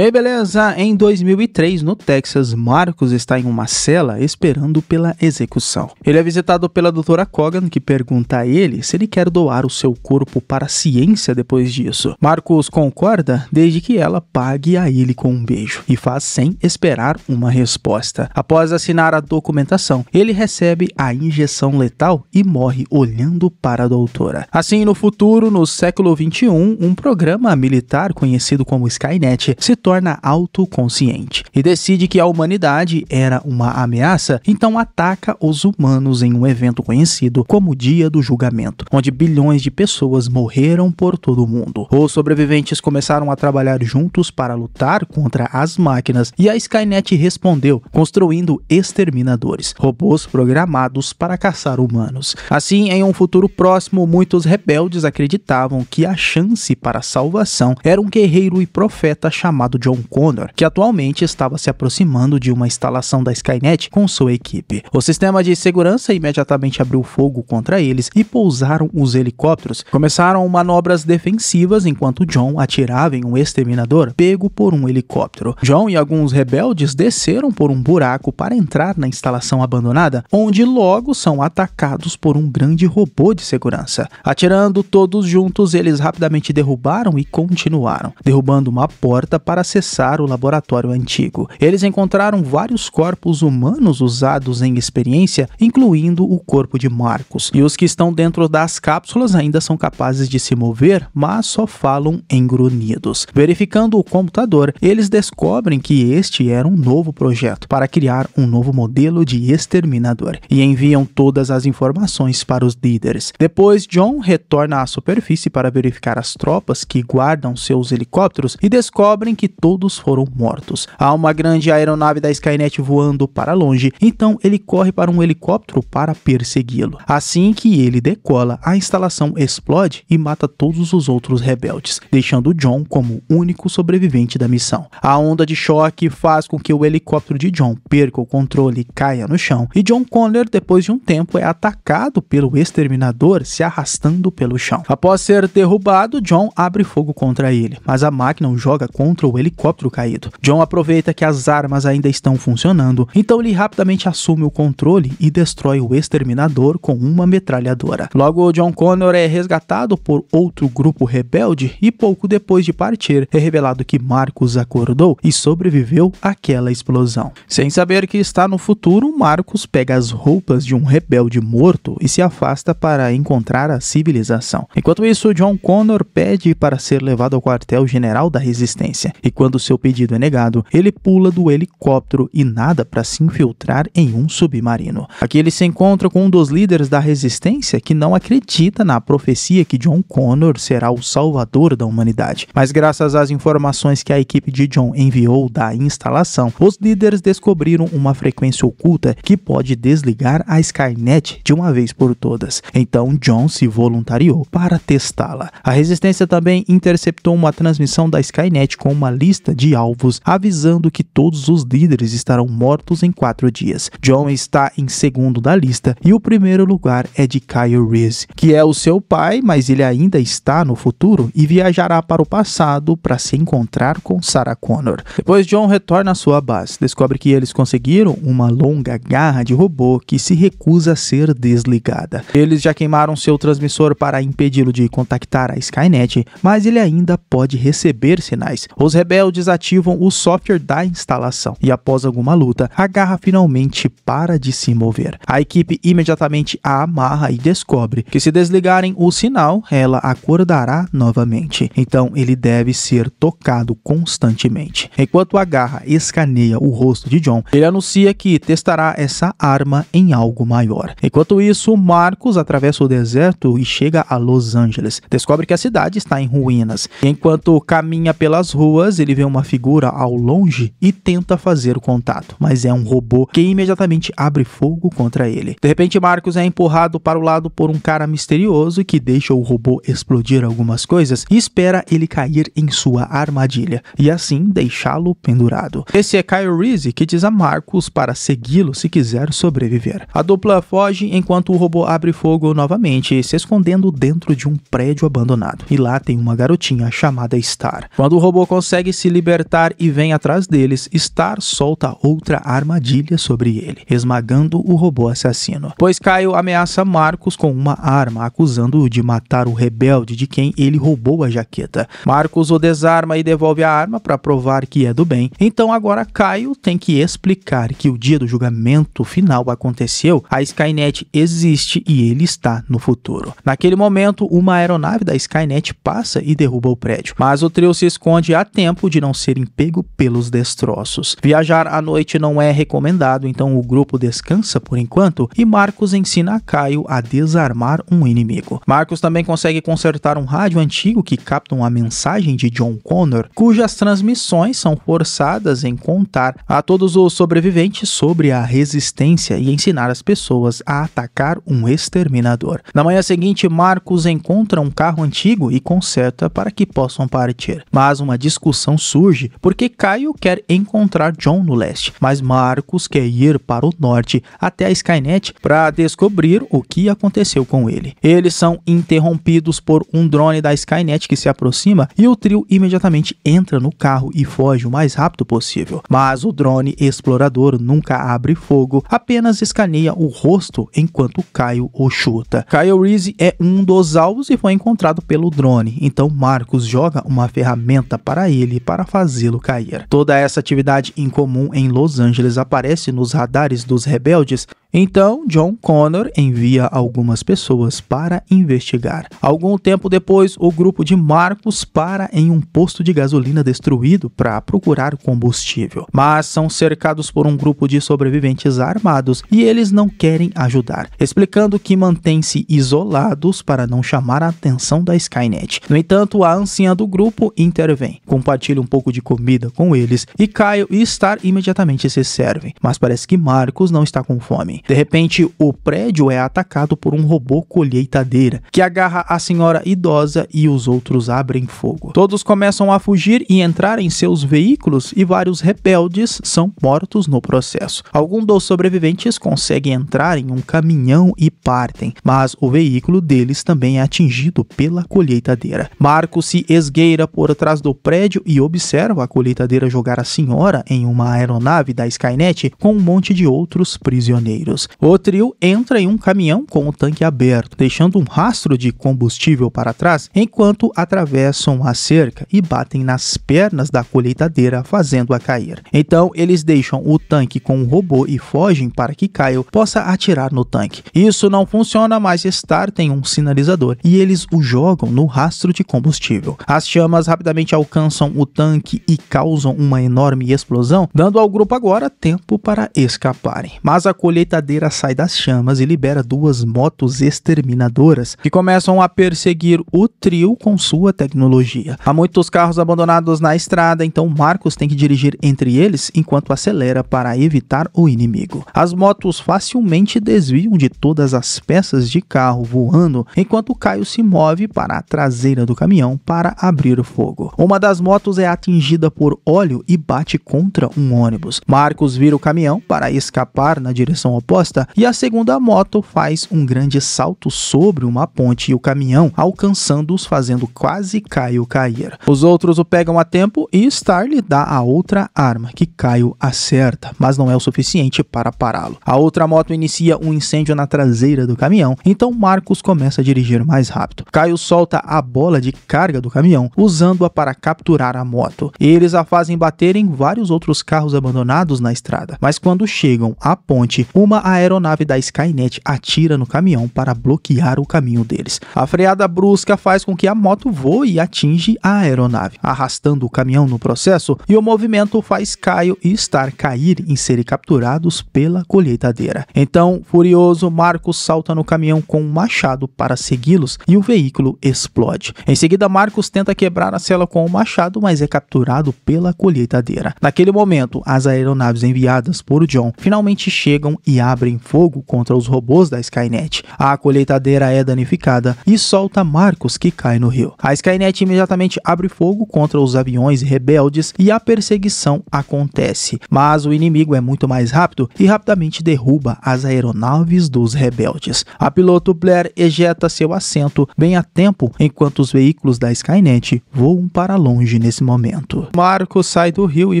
E aí, beleza? Em 2003, no Texas, Marcos está em uma cela esperando pela execução. Ele é visitado pela doutora Cogan, que pergunta a ele se ele quer doar o seu corpo para a ciência depois disso. Marcos concorda, desde que ela pague a ele com um beijo, e faz sem esperar uma resposta. Após assinar a documentação, ele recebe a injeção letal e morre olhando para a doutora. Assim, no futuro, no século 21, um programa militar conhecido como Skynet se torna torna autoconsciente e decide que a humanidade era uma ameaça, então ataca os humanos em um evento conhecido como Dia do Julgamento, onde bilhões de pessoas morreram por todo o mundo. Os sobreviventes começaram a trabalhar juntos para lutar contra as máquinas e a Skynet respondeu, construindo exterminadores, robôs programados para caçar humanos. Assim, em um futuro próximo, muitos rebeldes acreditavam que a chance para a salvação era um guerreiro e profeta chamado John Connor, que atualmente estava se aproximando de uma instalação da Skynet com sua equipe. O sistema de segurança imediatamente abriu fogo contra eles e pousaram os helicópteros. Começaram manobras defensivas enquanto John atirava em um exterminador pego por um helicóptero. John e alguns rebeldes desceram por um buraco para entrar na instalação abandonada, onde logo são atacados por um grande robô de segurança. Atirando todos juntos, eles rapidamente derrubaram e continuaram, derrubando uma porta para para acessar o laboratório antigo. Eles encontraram vários corpos humanos usados em experiência, incluindo o corpo de Marcos. E os que estão dentro das cápsulas ainda são capazes de se mover, mas só falam em grunhidos. Verificando o computador, eles descobrem que este era um novo projeto para criar um novo modelo de exterminador e enviam todas as informações para os líderes. Depois, John retorna à superfície para verificar as tropas que guardam seus helicópteros e descobrem que todos foram mortos. Há uma grande aeronave da Skynet voando para longe, então ele corre para um helicóptero para persegui-lo. Assim que ele decola, a instalação explode e mata todos os outros rebeldes, deixando John como único sobrevivente da missão. A onda de choque faz com que o helicóptero de John perca o controle e caia no chão, e John Connor, depois de um tempo, é atacado pelo exterminador se arrastando pelo chão. Após ser derrubado, John abre fogo contra ele, mas a máquina o joga contra o helicóptero caído. John aproveita que as armas ainda estão funcionando, então ele rapidamente assume o controle e destrói o exterminador com uma metralhadora. Logo, John Connor é resgatado por outro grupo rebelde e pouco depois de partir, é revelado que Marcos acordou e sobreviveu àquela explosão. Sem saber que está no futuro, Marcos pega as roupas de um rebelde morto e se afasta para encontrar a civilização. Enquanto isso, John Connor pede para ser levado ao quartel-general da Resistência. E e quando seu pedido é negado, ele pula do helicóptero e nada para se infiltrar em um submarino. Aqui ele se encontra com um dos líderes da resistência que não acredita na profecia que John Connor será o salvador da humanidade. Mas graças às informações que a equipe de John enviou da instalação, os líderes descobriram uma frequência oculta que pode desligar a Skynet de uma vez por todas. Então John se voluntariou para testá-la. A resistência também interceptou uma transmissão da Skynet com uma lista de alvos, avisando que todos os líderes estarão mortos em quatro dias. John está em segundo da lista e o primeiro lugar é de Kyle Reese, que é o seu pai, mas ele ainda está no futuro e viajará para o passado para se encontrar com Sarah Connor. Depois, John retorna à sua base, descobre que eles conseguiram uma longa garra de robô que se recusa a ser desligada. Eles já queimaram seu transmissor para impedi-lo de contactar a Skynet, mas ele ainda pode receber sinais. Os rebeldes ativam o software da instalação e, após alguma luta, a garra finalmente para de se mover. A equipe imediatamente a amarra e descobre que, se desligarem o sinal, ela acordará novamente. Então, ele deve ser tocado constantemente. Enquanto a garra escaneia o rosto de John, ele anuncia que testará essa arma em algo maior. Enquanto isso, Marcos atravessa o deserto e chega a Los Angeles. Descobre que a cidade está em ruínas. E enquanto caminha pelas ruas, ele vê uma figura ao longe e tenta fazer o contato, mas é um robô que imediatamente abre fogo contra ele. De repente, Marcos é empurrado para o lado por um cara misterioso que deixa o robô explodir algumas coisas e espera ele cair em sua armadilha e assim deixá-lo pendurado. Esse é Kyle Reese que diz a Marcos para segui-lo se quiser sobreviver. A dupla foge enquanto o robô abre fogo novamente, se escondendo dentro de um prédio abandonado. E lá tem uma garotinha chamada Star. Quando o robô consegue consegue se libertar e vem atrás deles, Star solta outra armadilha sobre ele, esmagando o robô assassino. Pois Caio ameaça Marcos com uma arma, acusando-o de matar o rebelde de quem ele roubou a jaqueta. Marcos o desarma e devolve a arma para provar que é do bem. Então agora Caio tem que explicar que o dia do julgamento final aconteceu, a Skynet existe e ele está no futuro. Naquele momento, uma aeronave da Skynet passa e derruba o prédio, mas o trio se esconde a tempo tempo de não serem pego pelos destroços. Viajar à noite não é recomendado, então o grupo descansa por enquanto e Marcos ensina a Caio a desarmar um inimigo. Marcos também consegue consertar um rádio antigo que capta uma mensagem de John Connor, cujas transmissões são forçadas em contar a todos os sobreviventes sobre a resistência e ensinar as pessoas a atacar um exterminador. Na manhã seguinte, Marcos encontra um carro antigo e conserta para que possam partir, mas uma discussão surge porque Caio quer encontrar John no leste, mas Marcos quer ir para o norte até a Skynet para descobrir o que aconteceu com ele. Eles são interrompidos por um drone da Skynet que se aproxima e o trio imediatamente entra no carro e foge o mais rápido possível. Mas o drone explorador nunca abre fogo, apenas escaneia o rosto enquanto Caio o chuta. Caio Reese é um dos alvos e foi encontrado pelo drone, então Marcos joga uma ferramenta para ele dele para fazê-lo cair. Toda essa atividade incomum em Los Angeles aparece nos radares dos rebeldes então, John Connor envia algumas pessoas para investigar. Algum tempo depois, o grupo de Marcos para em um posto de gasolina destruído para procurar combustível, mas são cercados por um grupo de sobreviventes armados e eles não querem ajudar, explicando que mantêm-se isolados para não chamar a atenção da Skynet. No entanto, a anciã do grupo intervém, compartilha um pouco de comida com eles e Kyle e Star imediatamente se servem, mas parece que Marcos não está com fome. De repente, o prédio é atacado por um robô colheitadeira, que agarra a senhora idosa e os outros abrem fogo. Todos começam a fugir e entrar em seus veículos e vários rebeldes são mortos no processo. Alguns dos sobreviventes conseguem entrar em um caminhão e partem, mas o veículo deles também é atingido pela colheitadeira. Marco se esgueira por trás do prédio e observa a colheitadeira jogar a senhora em uma aeronave da Skynet com um monte de outros prisioneiros bombeiros. O trio entra em um caminhão com o tanque aberto, deixando um rastro de combustível para trás, enquanto atravessam a cerca e batem nas pernas da colheitadeira, fazendo-a cair. Então, eles deixam o tanque com o robô e fogem para que Kyle possa atirar no tanque. Isso não funciona, mas Star tem um sinalizador e eles o jogam no rastro de combustível. As chamas rapidamente alcançam o tanque e causam uma enorme explosão, dando ao grupo agora tempo para escaparem. Mas a colheita brincadeira sai das chamas e libera duas motos exterminadoras que começam a perseguir o trio com sua tecnologia. Há muitos carros abandonados na estrada, então Marcos tem que dirigir entre eles enquanto acelera para evitar o inimigo. As motos facilmente desviam de todas as peças de carro voando enquanto Caio se move para a traseira do caminhão para abrir fogo. Uma das motos é atingida por óleo e bate contra um ônibus. Marcos vira o caminhão para escapar na direção oposta e a segunda moto faz um grande salto sobre uma ponte e o caminhão, alcançando-os, fazendo quase Caio cair. Os outros o pegam a tempo e Star lhe dá a outra arma, que Caio acerta, mas não é o suficiente para pará-lo. A outra moto inicia um incêndio na traseira do caminhão, então Marcos começa a dirigir mais rápido. Caio solta a bola de carga do caminhão, usando-a para capturar a moto. Eles a fazem bater em vários outros carros abandonados na estrada, mas quando chegam à ponte, uma a aeronave da Skynet atira no caminhão para bloquear o caminho deles. A freada brusca faz com que a moto voe e atinge a aeronave, arrastando o caminhão no processo e o movimento faz Caio e Star cair em serem capturados pela colheitadeira. Então, furioso, Marcos salta no caminhão com um machado para segui-los e o veículo explode. Em seguida, Marcos tenta quebrar a cela com o um machado, mas é capturado pela colheitadeira. Naquele momento, as aeronaves enviadas por John finalmente chegam e a abrem fogo contra os robôs da Skynet. A colheitadeira é danificada e solta Marcos, que cai no rio. A Skynet imediatamente abre fogo contra os aviões rebeldes e a perseguição acontece. Mas o inimigo é muito mais rápido e rapidamente derruba as aeronaves dos rebeldes. A piloto Blair ejeta seu assento bem a tempo enquanto os veículos da Skynet voam para longe nesse momento. Marcos sai do rio e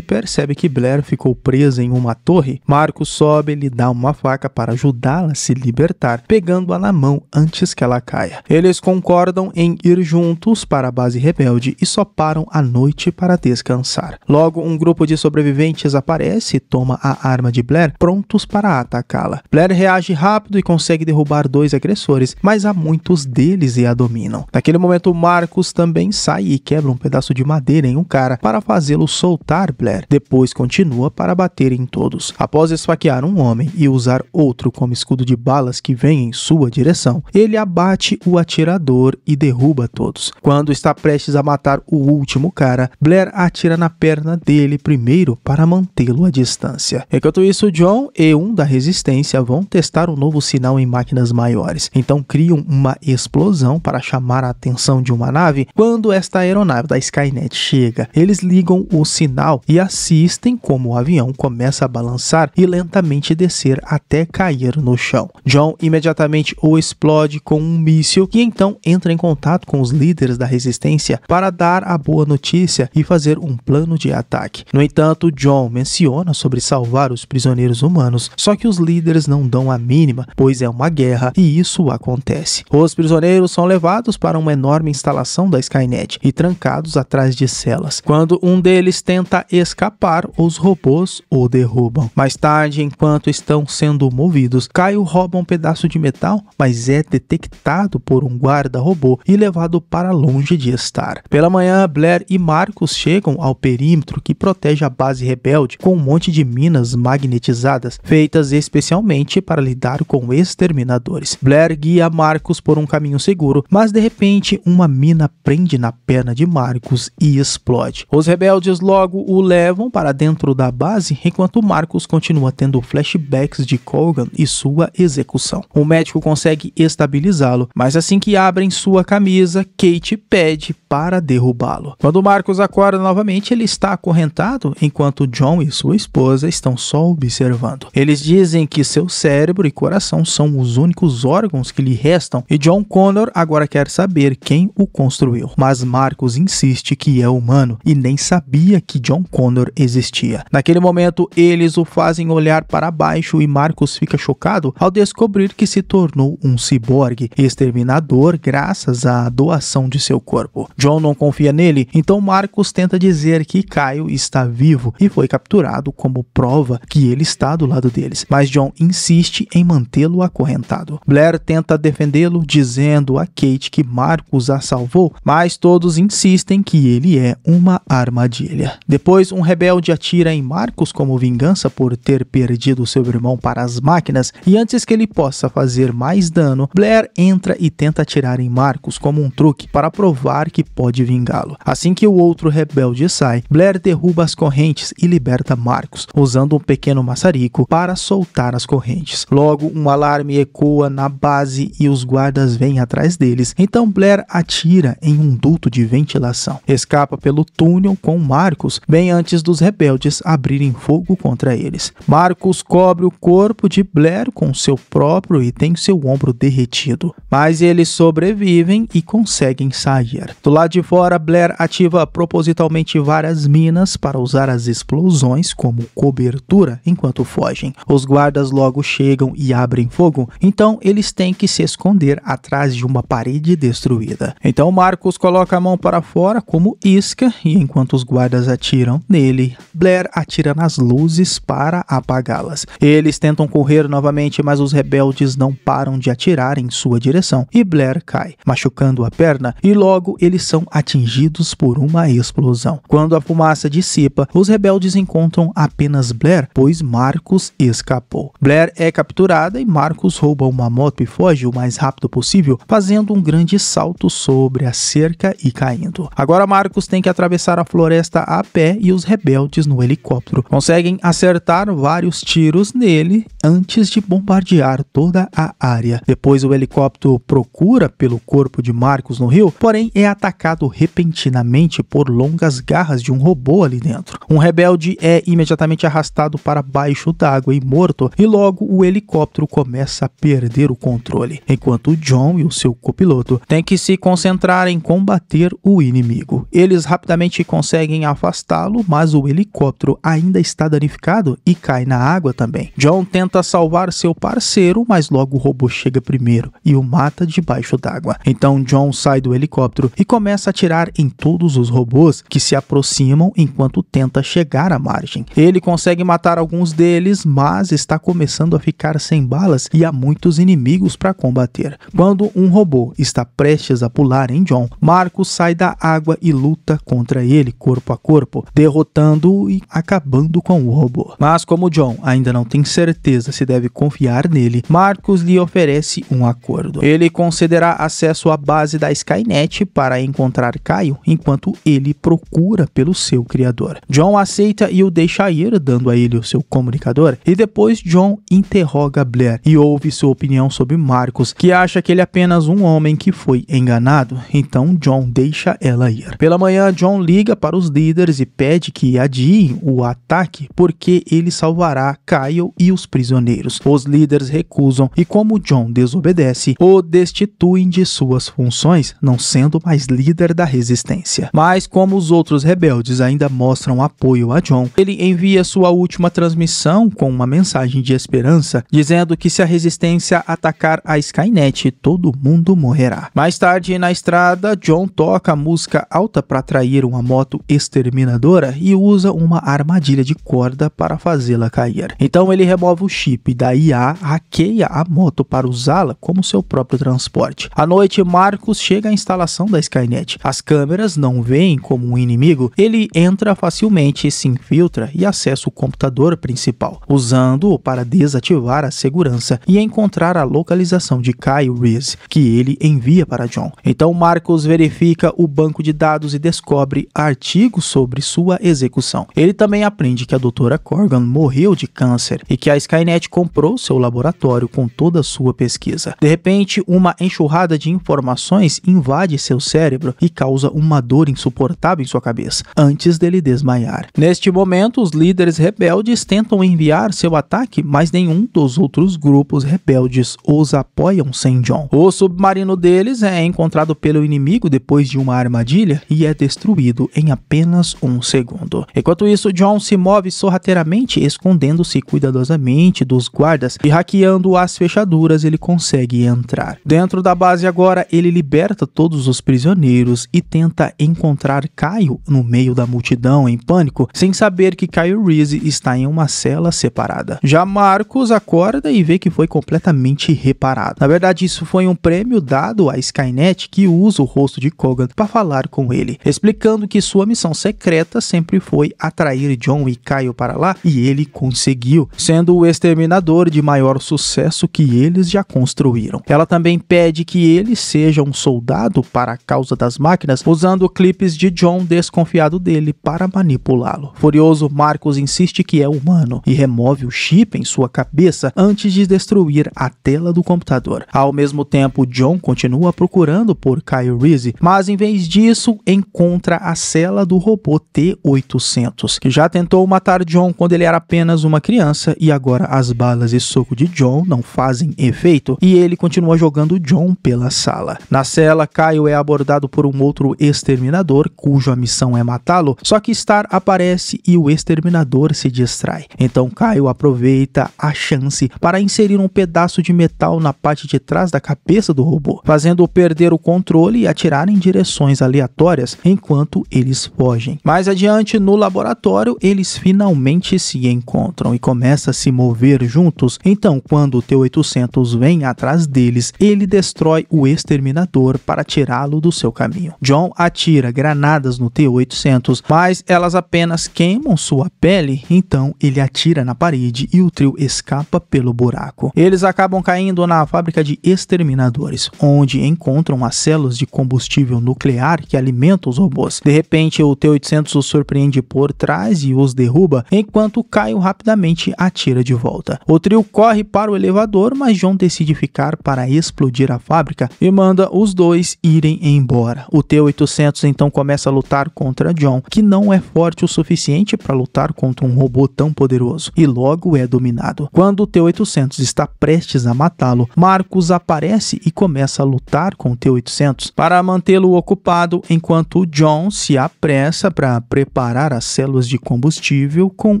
percebe que Blair ficou presa em uma torre. Marcos sobe, lhe dá uma uma faca para ajudá-la a se libertar, pegando-a na mão antes que ela caia. Eles concordam em ir juntos para a base rebelde e só param à noite para descansar. Logo, um grupo de sobreviventes aparece e toma a arma de Blair, prontos para atacá-la. Blair reage rápido e consegue derrubar dois agressores, mas há muitos deles e a dominam. Naquele momento, Marcos também sai e quebra um pedaço de madeira em um cara para fazê-lo soltar Blair. Depois continua para bater em todos. Após esfaquear um homem e os usar outro como escudo de balas que vem em sua direção. Ele abate o atirador e derruba todos. Quando está prestes a matar o último cara, Blair atira na perna dele primeiro para mantê-lo à distância. Enquanto isso, John e um da resistência vão testar um novo sinal em máquinas maiores. Então criam uma explosão para chamar a atenção de uma nave. Quando esta aeronave da Skynet chega, eles ligam o sinal e assistem como o avião começa a balançar e lentamente descer até cair no chão. John imediatamente o explode com um míssil e então entra em contato com os líderes da resistência para dar a boa notícia e fazer um plano de ataque. No entanto, John menciona sobre salvar os prisioneiros humanos, só que os líderes não dão a mínima, pois é uma guerra e isso acontece. Os prisioneiros são levados para uma enorme instalação da Skynet e trancados atrás de celas. Quando um deles tenta escapar, os robôs o derrubam. Mais tarde, enquanto estão sendo movidos. Caio rouba um pedaço de metal, mas é detectado por um guarda-robô e levado para longe de estar. Pela manhã, Blair e Marcos chegam ao perímetro que protege a base rebelde com um monte de minas magnetizadas, feitas especialmente para lidar com exterminadores. Blair guia Marcos por um caminho seguro, mas de repente uma mina prende na perna de Marcos e explode. Os rebeldes logo o levam para dentro da base, enquanto Marcos continua tendo flashbacks de Colgan e sua execução. O médico consegue estabilizá-lo, mas assim que abrem sua camisa, Kate pede para derrubá-lo. Quando Marcos acorda novamente, ele está acorrentado, enquanto John e sua esposa estão só observando. Eles dizem que seu cérebro e coração são os únicos órgãos que lhe restam e John Connor agora quer saber quem o construiu. Mas Marcos insiste que é humano e nem sabia que John Connor existia. Naquele momento, eles o fazem olhar para baixo e Marcos fica chocado ao descobrir que se tornou um ciborgue exterminador graças à doação de seu corpo. John não confia nele, então Marcos tenta dizer que Caio está vivo e foi capturado como prova que ele está do lado deles, mas John insiste em mantê-lo acorrentado. Blair tenta defendê-lo, dizendo a Kate que Marcos a salvou, mas todos insistem que ele é uma armadilha. Depois, um rebelde atira em Marcos como vingança por ter perdido seu irmão para para as máquinas e antes que ele possa fazer mais dano, Blair entra e tenta atirar em Marcos como um truque para provar que pode vingá-lo. Assim que o outro rebelde sai, Blair derruba as correntes e liberta Marcos, usando um pequeno maçarico para soltar as correntes. Logo, um alarme ecoa na base e os guardas vêm atrás deles, então Blair atira em um duto de ventilação. Escapa pelo túnel com Marcos, bem antes dos rebeldes abrirem fogo contra eles. Marcos cobre o corpo corpo de Blair com seu próprio e tem seu ombro derretido. Mas eles sobrevivem e conseguem sair. Do lado de fora, Blair ativa propositalmente várias minas para usar as explosões como cobertura enquanto fogem. Os guardas logo chegam e abrem fogo, então eles têm que se esconder atrás de uma parede destruída. Então Marcos coloca a mão para fora como isca e enquanto os guardas atiram nele, Blair atira nas luzes para apagá-las. Eles tentam tentam correr novamente, mas os rebeldes não param de atirar em sua direção e Blair cai, machucando a perna, e logo eles são atingidos por uma explosão. Quando a fumaça dissipa, os rebeldes encontram apenas Blair, pois Marcos escapou. Blair é capturada e Marcos rouba uma moto e foge o mais rápido possível, fazendo um grande salto sobre a cerca e caindo. Agora Marcos tem que atravessar a floresta a pé e os rebeldes no helicóptero conseguem acertar vários tiros nele dele antes de bombardear toda a área. Depois, o helicóptero procura pelo corpo de Marcos no rio, porém é atacado repentinamente por longas garras de um robô ali dentro. Um rebelde é imediatamente arrastado para baixo d'água e morto, e logo o helicóptero começa a perder o controle, enquanto John e o seu copiloto têm que se concentrar em combater o inimigo. Eles rapidamente conseguem afastá-lo, mas o helicóptero ainda está danificado e cai na água também. John então tenta salvar seu parceiro, mas logo o robô chega primeiro e o mata debaixo d'água. Então John sai do helicóptero e começa a atirar em todos os robôs que se aproximam enquanto tenta chegar à margem. Ele consegue matar alguns deles, mas está começando a ficar sem balas e há muitos inimigos para combater. Quando um robô está prestes a pular em John, Marcos sai da água e luta contra ele corpo a corpo, derrotando e acabando com o robô. Mas como John ainda não tem certeza certeza se deve confiar nele, Marcos lhe oferece um acordo. Ele concederá acesso à base da Skynet para encontrar Caio enquanto ele procura pelo seu criador. John aceita e o deixa ir, dando a ele o seu comunicador, e depois John interroga Blair e ouve sua opinião sobre Marcos, que acha que ele é apenas um homem que foi enganado, então John deixa ela ir. Pela manhã, John liga para os líderes e pede que adiem o ataque porque ele salvará Kyle e o os prisioneiros. Os líderes recusam e, como John desobedece, o destituem de suas funções, não sendo mais líder da resistência. Mas, como os outros rebeldes ainda mostram apoio a John, ele envia sua última transmissão com uma mensagem de esperança, dizendo que se a resistência atacar a Skynet, todo mundo morrerá. Mais tarde, na estrada, John toca música alta para atrair uma moto exterminadora e usa uma armadilha de corda para fazê-la cair. Então ele remove Novo chip da IA hackeia a moto para usá-la como seu próprio transporte. À noite, Marcos chega à instalação da Skynet. As câmeras não veem como um inimigo, ele entra facilmente, se infiltra e acessa o computador principal, usando-o para desativar a segurança e encontrar a localização de Kyle Reese, que ele envia para John. Então, Marcos verifica o banco de dados e descobre artigos sobre sua execução. Ele também aprende que a doutora Corgan morreu de câncer e que a Skynet comprou seu laboratório com toda a sua pesquisa. De repente, uma enxurrada de informações invade seu cérebro e causa uma dor insuportável em sua cabeça, antes dele desmaiar. Neste momento, os líderes rebeldes tentam enviar seu ataque, mas nenhum dos outros grupos rebeldes os apoiam sem John. O submarino deles é encontrado pelo inimigo depois de uma armadilha e é destruído em apenas um segundo. Enquanto isso, John se move sorrateiramente, escondendo-se cuidadosamente mente dos guardas e hackeando as fechaduras ele consegue entrar. Dentro da base agora ele liberta todos os prisioneiros e tenta encontrar Caio no meio da multidão em pânico, sem saber que Caio Reese está em uma cela separada. Já Marcos acorda e vê que foi completamente reparado. Na verdade isso foi um prêmio dado a Skynet que usa o rosto de Kogan para falar com ele, explicando que sua missão secreta sempre foi atrair John e Caio para lá e ele conseguiu, sendo o exterminador de maior sucesso que eles já construíram. Ela também pede que ele seja um soldado para a causa das máquinas, usando clipes de John desconfiado dele para manipulá-lo. Furioso, Marcos insiste que é humano e remove o chip em sua cabeça antes de destruir a tela do computador. Ao mesmo tempo, John continua procurando por Kyle Reese, mas em vez disso, encontra a cela do robô T-800, que já tentou matar John quando ele era apenas uma criança e agora agora as balas e soco de John não fazem efeito e ele continua jogando John pela sala. Na cela, Caio é abordado por um outro exterminador cuja missão é matá-lo, só que Star aparece e o exterminador se distrai. Então Caio aproveita a chance para inserir um pedaço de metal na parte de trás da cabeça do robô, fazendo-o perder o controle e atirar em direções aleatórias enquanto eles fogem. Mais adiante, no laboratório, eles finalmente se encontram e começa a se se mover juntos, então quando o T-800 vem atrás deles, ele destrói o exterminador para tirá-lo do seu caminho. John atira granadas no T-800, mas elas apenas queimam sua pele, então ele atira na parede e o trio escapa pelo buraco. Eles acabam caindo na fábrica de exterminadores, onde encontram as células de combustível nuclear que alimentam os robôs. De repente, o T-800 os surpreende por trás e os derruba, enquanto Caio rapidamente atira de volta. O trio corre para o elevador, mas John decide ficar para explodir a fábrica e manda os dois irem embora. O T-800 então começa a lutar contra John, que não é forte o suficiente para lutar contra um robô tão poderoso e logo é dominado. Quando o T-800 está prestes a matá-lo, Marcos aparece e começa a lutar com o T-800 para mantê-lo ocupado enquanto John se apressa para preparar as células de combustível com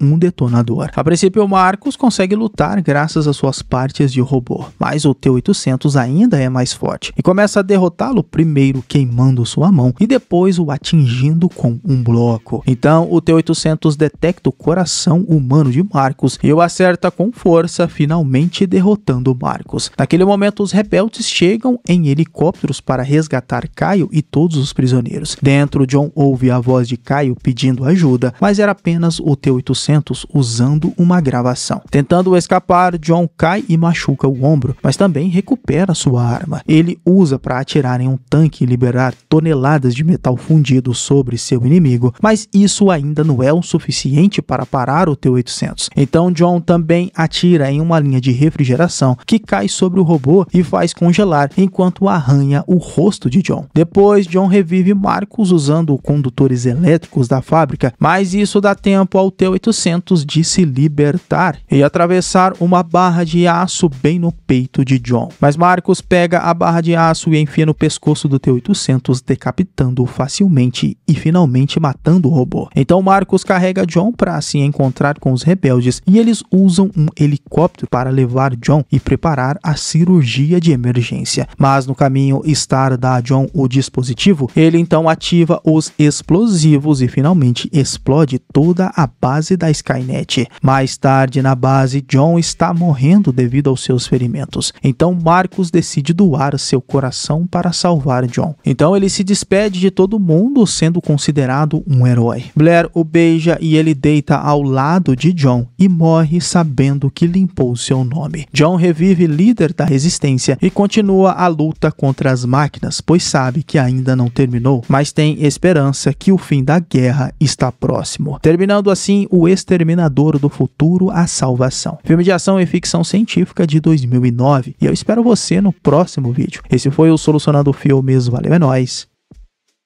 um detonador. A princípio, Marcos Marcos consegue lutar graças às suas partes de robô, mas o T-800 ainda é mais forte e começa a derrotá-lo primeiro queimando sua mão e depois o atingindo com um bloco. Então o T-800 detecta o coração humano de Marcos e o acerta com força, finalmente derrotando Marcos. Naquele momento, os rebeldes chegam em helicópteros para resgatar Caio e todos os prisioneiros. Dentro, John ouve a voz de Caio pedindo ajuda, mas era apenas o T-800 usando uma gravação direção. Tentando escapar, John cai e machuca o ombro, mas também recupera sua arma. Ele usa para atirar em um tanque e liberar toneladas de metal fundido sobre seu inimigo, mas isso ainda não é o suficiente para parar o T-800. Então John também atira em uma linha de refrigeração que cai sobre o robô e faz congelar enquanto arranha o rosto de John. Depois, John revive Marcos usando condutores elétricos da fábrica, mas isso dá tempo ao T-800 de se libertar e atravessar uma barra de aço bem no peito de John. Mas Marcos pega a barra de aço e enfia no pescoço do T-800, decapitando-o facilmente e finalmente matando o robô. Então Marcos carrega John para se encontrar com os rebeldes e eles usam um helicóptero para levar John e preparar a cirurgia de emergência. Mas no caminho Star dá a John o dispositivo, ele então ativa os explosivos e finalmente explode toda a base da Skynet. Mais tarde na na base, John está morrendo devido aos seus ferimentos, então Marcos decide doar seu coração para salvar John. Então ele se despede de todo mundo, sendo considerado um herói. Blair o beija e ele deita ao lado de John e morre sabendo que limpou seu nome. John revive líder da resistência e continua a luta contra as máquinas, pois sabe que ainda não terminou, mas tem esperança que o fim da guerra está próximo. Terminando assim, o exterminador do futuro assassina salvação. Filme de ação e ficção científica de 2009. E eu espero você no próximo vídeo. Esse foi o Solucionando Filmes. Valeu, é nóis.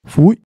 Fui.